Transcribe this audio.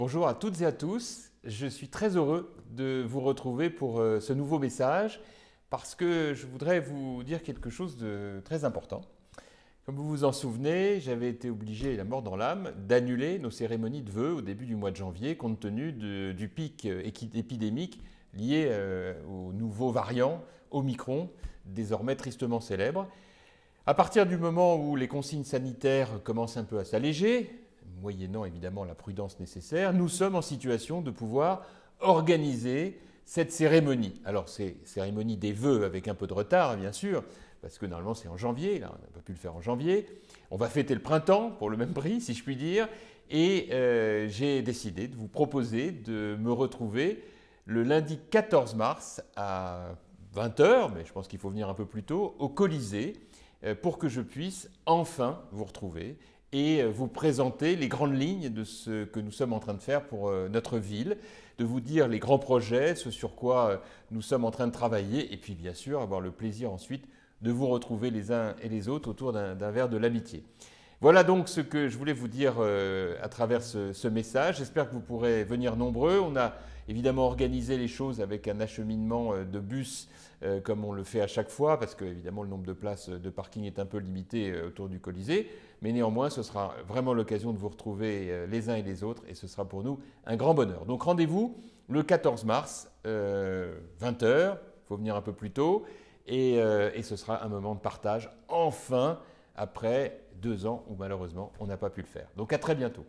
Bonjour à toutes et à tous. Je suis très heureux de vous retrouver pour euh, ce nouveau message parce que je voudrais vous dire quelque chose de très important. Comme vous vous en souvenez, j'avais été obligé, la mort dans l'âme, d'annuler nos cérémonies de vœux au début du mois de janvier compte tenu du pic euh, épidémique lié euh, au nouveau variant Omicron, désormais tristement célèbre. À partir du moment où les consignes sanitaires commencent un peu à s'alléger, moyennant évidemment la prudence nécessaire, nous sommes en situation de pouvoir organiser cette cérémonie. Alors c'est cérémonie des vœux avec un peu de retard, bien sûr, parce que normalement c'est en janvier, là on n'a pas pu le faire en janvier. On va fêter le printemps pour le même prix, si je puis dire, et euh, j'ai décidé de vous proposer de me retrouver le lundi 14 mars à 20h, mais je pense qu'il faut venir un peu plus tôt, au Colisée, euh, pour que je puisse enfin vous retrouver et euh, vous présenter les grandes lignes de ce que nous sommes en train de faire pour euh, notre ville, de vous dire les grands projets, ce sur quoi euh, nous sommes en train de travailler, et puis bien sûr avoir le plaisir ensuite de vous retrouver les uns et les autres autour d'un verre de l'amitié. Voilà donc ce que je voulais vous dire euh, à travers ce, message. J'espère que vous pourrez venir nombreux. On a évidemment organisé les choses avec un acheminement euh, de bus euh, comme on le fait à chaque fois, parce que évidemment le nombre de places de parking est un peu limité autour du Colisée. Mais néanmoins, ce sera vraiment l'occasion de vous retrouver les uns et les autres, et ce sera pour nous un grand bonheur. Donc rendez-vous le 14 mars, 20h, il faut venir un peu plus tôt, et, ce sera un moment de partage, enfin, après deux ans où malheureusement on n'a pas pu le faire. Donc à très bientôt.